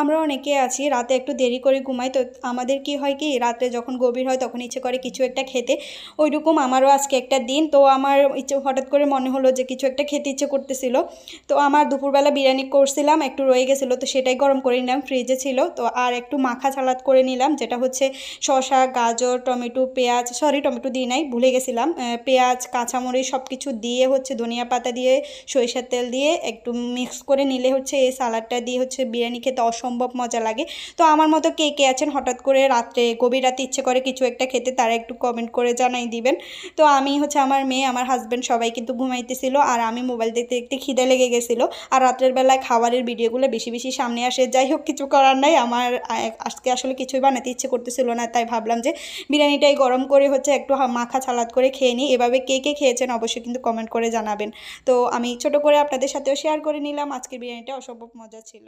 আমরা অনেকে আছি রাতে একটু দেরি করে ঘুমাই তো আমাদের কি হয় কি রাতে যখন গভীর হয় তখন ইচ্ছে করে কিছু একটা খেতে ওইরকম আমারও আজকে একটা দিন তো আমার ইচ্ছে হঠাৎ করে মনে হলো যে কিছু একটা খেতে ইচ্ছে করতেছিল তো আমার দুপুরবেলা বিরিয়ানি করছিলাম একটু রয়ে গেছিলো তো সেটাই গরম করে নিলাম ফ্রিজে ছিল তো আর একটু মাখা সালাদ করে নিলাম যেটা হচ্ছে শশা গাজর টমেটো পেঁয়াজ সরি টমেটো দিই নাই ভুলে গেছিলাম পেঁয়াজ কাঁচামরিচ সব কিছু দিয়ে হচ্ছে ধনিয়া পাতা দিয়ে সরিষার তেল দিয়ে একটু মিক্স করে নিলে হচ্ছে এই সালাডটা দিয়ে হচ্ছে বিরিয়ানি খেতে অস অসম্ভব মজা লাগে তো আমার মতো কে কে আছেন হঠাৎ করে রাত্রে গভীর রাতে ইচ্ছে করে কিছু একটা খেতে তারা একটু কমেন্ট করে জানাই দিবেন তো আমি হচ্ছে আমার মেয়ে আমার হাজব্যান্ড সবাই কিন্তু ঘুমাইতেছিল আর আমি মোবাইল দেখতে দেখতে খিদে লেগে গেছিলো আর রাত্রের বেলায় খাবারের ভিডিওগুলো বেশি বেশি সামনে আসে যাই হোক কিছু করার নাই আমার আজকে আসলে কিছুই বানাতে ইচ্ছে করতেছিল না তাই ভাবলাম যে বিরিয়ানিটাই গরম করে হচ্ছে একটু মাখা ছালাদ করে খেয়ে নিই এভাবে কে কে খেয়েছেন অবশ্যই কিন্তু কমেন্ট করে জানাবেন তো আমি ছোট করে আপনাদের সাথেও শেয়ার করে নিলাম আজকের বিরিয়ানিটা অসম্ভব মজা ছিল